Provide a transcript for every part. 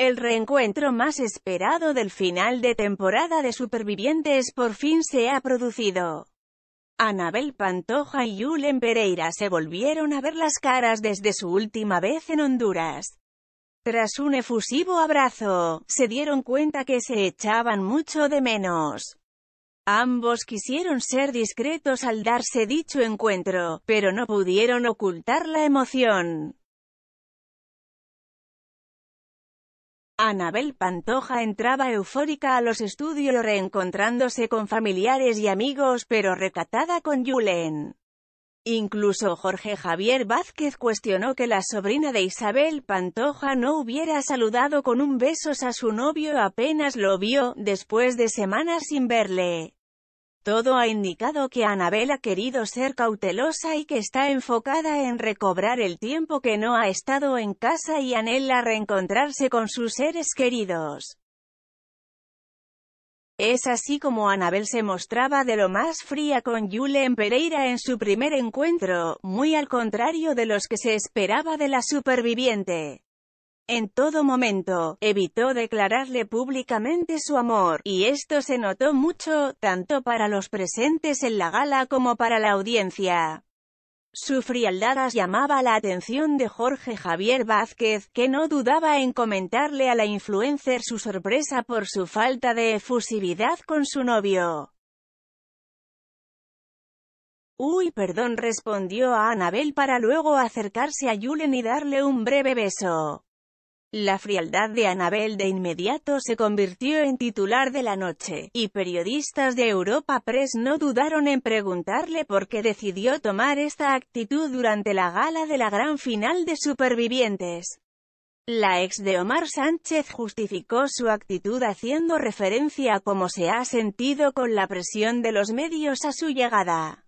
El reencuentro más esperado del final de temporada de Supervivientes por fin se ha producido. Anabel Pantoja y Yulen Pereira se volvieron a ver las caras desde su última vez en Honduras. Tras un efusivo abrazo, se dieron cuenta que se echaban mucho de menos. Ambos quisieron ser discretos al darse dicho encuentro, pero no pudieron ocultar la emoción. Anabel Pantoja entraba eufórica a los estudios reencontrándose con familiares y amigos, pero recatada con Julen. Incluso Jorge Javier Vázquez cuestionó que la sobrina de Isabel Pantoja no hubiera saludado con un besos a su novio apenas lo vio, después de semanas sin verle. Todo ha indicado que Anabel ha querido ser cautelosa y que está enfocada en recobrar el tiempo que no ha estado en casa y anhela reencontrarse con sus seres queridos. Es así como Anabel se mostraba de lo más fría con Julen Pereira en su primer encuentro, muy al contrario de los que se esperaba de la superviviente en todo momento, evitó declararle públicamente su amor, y esto se notó mucho, tanto para los presentes en la gala como para la audiencia. Su frialdad llamaba la atención de Jorge Javier Vázquez, que no dudaba en comentarle a la influencer su sorpresa por su falta de efusividad con su novio. Uy perdón respondió a Anabel para luego acercarse a Julen y darle un breve beso. La frialdad de Anabel de inmediato se convirtió en titular de la noche, y periodistas de Europa Press no dudaron en preguntarle por qué decidió tomar esta actitud durante la gala de la gran final de Supervivientes. La ex de Omar Sánchez justificó su actitud haciendo referencia a cómo se ha sentido con la presión de los medios a su llegada.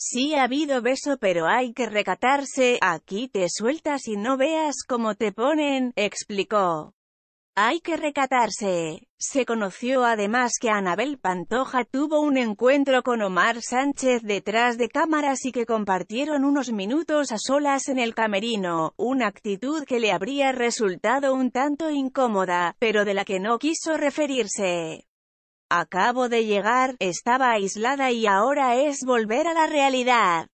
Sí ha habido beso pero hay que recatarse, aquí te sueltas y no veas cómo te ponen, explicó. Hay que recatarse. Se conoció además que Anabel Pantoja tuvo un encuentro con Omar Sánchez detrás de cámaras y que compartieron unos minutos a solas en el camerino, una actitud que le habría resultado un tanto incómoda, pero de la que no quiso referirse. Acabo de llegar, estaba aislada y ahora es volver a la realidad.